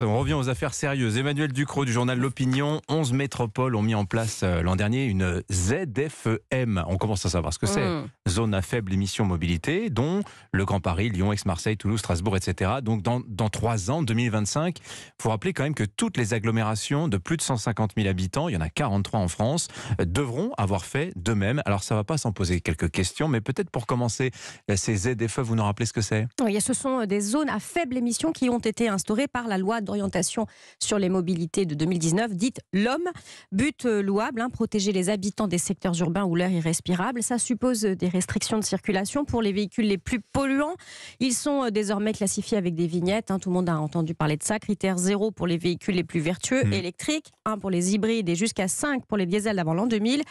On revient aux affaires sérieuses. Emmanuel Ducrot du journal L'Opinion. 11 métropoles ont mis en place euh, l'an dernier une ZFM. On commence à savoir ce que c'est. Hmm. Zone à faible émission mobilité, dont le Grand Paris, Lyon, Aix-Marseille, Toulouse, Strasbourg, etc. Donc dans, dans 3 ans, 2025, il faut rappeler quand même que toutes les agglomérations de plus de 150 000 habitants, il y en a 43 en France, euh, devront avoir fait de même. Alors ça ne va pas s'en poser quelques questions, mais peut-être pour commencer, euh, ces ZFE, vous nous rappelez ce que c'est Oui, ce sont des zones à faible émission qui ont été instaurées par la loi de orientation sur les mobilités de 2019, dite l'homme. But euh, louable, hein, protéger les habitants des secteurs urbains où l'air est respirable. Ça suppose euh, des restrictions de circulation pour les véhicules les plus polluants. Ils sont euh, désormais classifiés avec des vignettes. Hein. tout le monde a entendu parler de ça. Critère zéro pour les véhicules les plus vertueux mmh. électriques, Un pour les hybrides et jusqu'à 5 pour les diesels avant l'an 2000.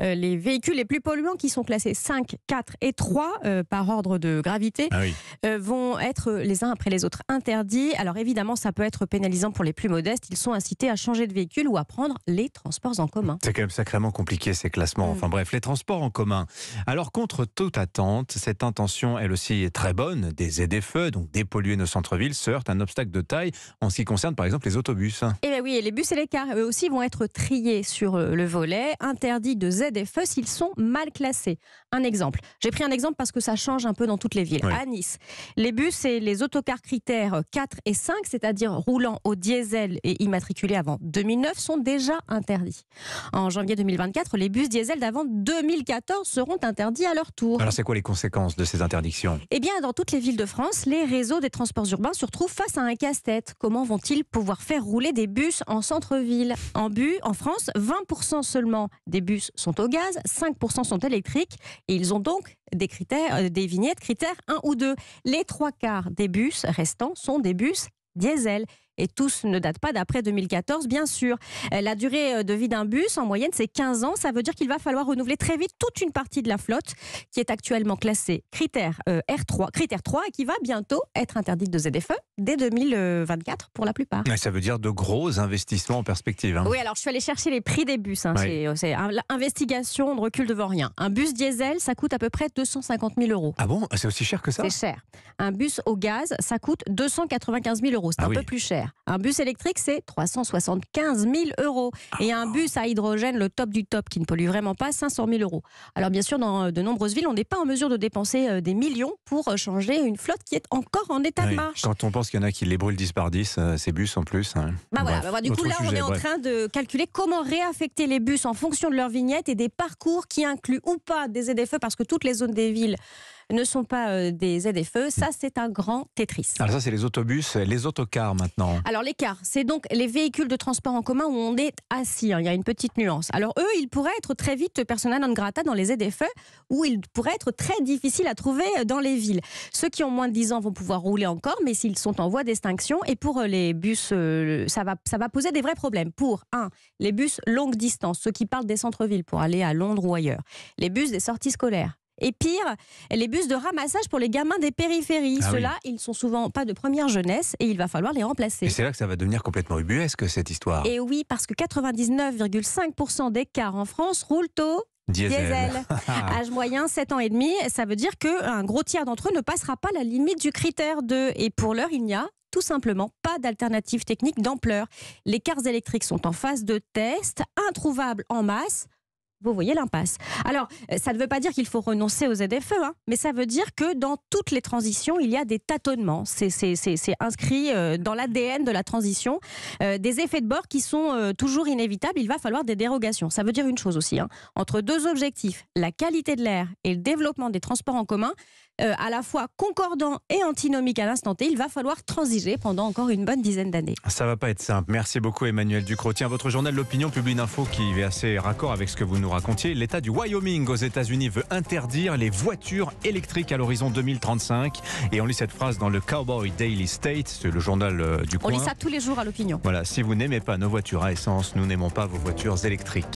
Euh, les véhicules les plus polluants qui sont classés 5, 4 et 3 euh, par ordre de gravité ah euh, vont être les uns après les autres interdits. Alors évidemment, ça peut être pénalisant pour les plus modestes. Ils sont incités à changer de véhicule ou à prendre les transports en commun. C'est quand même sacrément compliqué ces classements. Mm. Enfin bref, les transports en commun. Alors contre toute attente, cette intention, elle aussi, est très bonne. Des aides feux, donc dépolluer nos centres-villes, se heurte un obstacle de taille en ce qui concerne par exemple les autobus. Eh bien oui, et les bus et les cars, eux aussi, vont être triés sur le volet. Interdits de Z des feux s'ils sont mal classés. Un exemple. J'ai pris un exemple parce que ça change un peu dans toutes les villes. À Nice, les bus et les autocars critères 4 et 5, c'est-à-dire roulant au diesel et immatriculés avant 2009, sont déjà interdits. En janvier 2024, les bus diesel d'avant 2014 seront interdits à leur tour. Alors c'est quoi les conséquences de ces interdictions Eh bien, dans toutes les villes de France, les réseaux des transports urbains se retrouvent face à un casse-tête. Comment vont-ils pouvoir faire rouler des bus en centre-ville En bus, en France, 20% seulement des bus sont au gaz, 5% sont électriques et ils ont donc des critères, euh, des vignettes critères 1 ou 2. Les trois quarts des bus restants sont des bus diesel et tous ne datent pas d'après 2014, bien sûr. Euh, la durée euh, de vie d'un bus, en moyenne, c'est 15 ans. Ça veut dire qu'il va falloir renouveler très vite toute une partie de la flotte qui est actuellement classée critère euh, R3, critère 3 et qui va bientôt être interdite de ZFE dès 2024 pour la plupart. ça veut dire de gros investissements en perspective. Hein. Oui, alors je suis allée chercher les prix des bus. Hein. C'est investigation, de recul devant rien. Un bus diesel, ça coûte à peu près 250 000 euros. Ah bon C'est aussi cher que ça C'est cher. Un bus au gaz, ça coûte 295 000 euros. C'est ah un peu plus cher. Un bus électrique, c'est 375 000 euros. Et un ah. bus à hydrogène, le top du top, qui ne pollue vraiment pas, 500 000 euros. Alors bien sûr, dans euh, de nombreuses villes, on n'est pas en mesure de dépenser euh, des millions pour euh, changer une flotte qui est encore en état de marche. Quand on pense qu'il y en a qui les brûlent 10 par 10, ces bus en plus. Hein. Bah bah voilà, du coup là, on est en train de calculer comment réaffecter les bus en fonction de leurs vignettes et des parcours qui incluent ou pas des aides feux parce que toutes les zones des villes ne sont pas euh, des ZFE. Ça, c'est un grand Tetris. Alors ça, c'est les autobus, euh, les autocars maintenant. Alors les cars, c'est donc les véhicules de transport en commun où on est assis. Hein. Il y a une petite nuance. Alors eux, ils pourraient être très vite persona non grata dans les ZFE, ou ils pourraient être très difficiles à trouver euh, dans les villes. Ceux qui ont moins de 10 ans vont pouvoir rouler encore, mais s'ils sont en voie d'extinction, et pour les bus, ça va, ça va poser des vrais problèmes. Pour, un, les bus longue distance, ceux qui parlent des centres-villes pour aller à Londres ou ailleurs. Les bus des sorties scolaires et pire, les bus de ramassage pour les gamins des périphéries. Ah Ceux-là, ils ne sont souvent pas de première jeunesse et il va falloir les remplacer. Et c'est là que ça va devenir complètement ubuesque, cette histoire. Et oui, parce que 99,5% des cars en France roulent au Diesel. Diesel. Âge moyen, 7 ans et demi. Ça veut dire qu'un gros tiers d'entre eux ne passera pas la limite du critère 2. Et pour l'heure, il n'y a tout simplement pas d'alternative technique d'ampleur. Les cars électriques sont en phase de test, introuvables en masse. Vous voyez l'impasse. Alors, euh, ça ne veut pas dire qu'il faut renoncer aux ZFE, hein, mais ça veut dire que dans toutes les transitions, il y a des tâtonnements. C'est inscrit euh, dans l'ADN de la transition. Euh, des effets de bord qui sont toujours inévitables. Il va falloir des dérogations. Ça veut dire une chose aussi. Hein, entre deux objectifs, la qualité de l'air et le développement des transports en commun, à la fois concordant et antinomique à l'instant T, il va falloir transiger pendant encore une bonne dizaine d'années. Ah, ça va pas être simple. Merci beaucoup Emmanuel Ducrot. votre journal L'Opinion publie une info qui est assez raccord avec ce que vous nous vous racontiez, l'État du Wyoming aux États-Unis veut interdire les voitures électriques à l'horizon 2035. Et on lit cette phrase dans le Cowboy Daily State, c'est le journal euh, du coin. On lit ça tous les jours à l'opinion. Voilà, si vous n'aimez pas nos voitures à essence, nous n'aimons pas vos voitures électriques.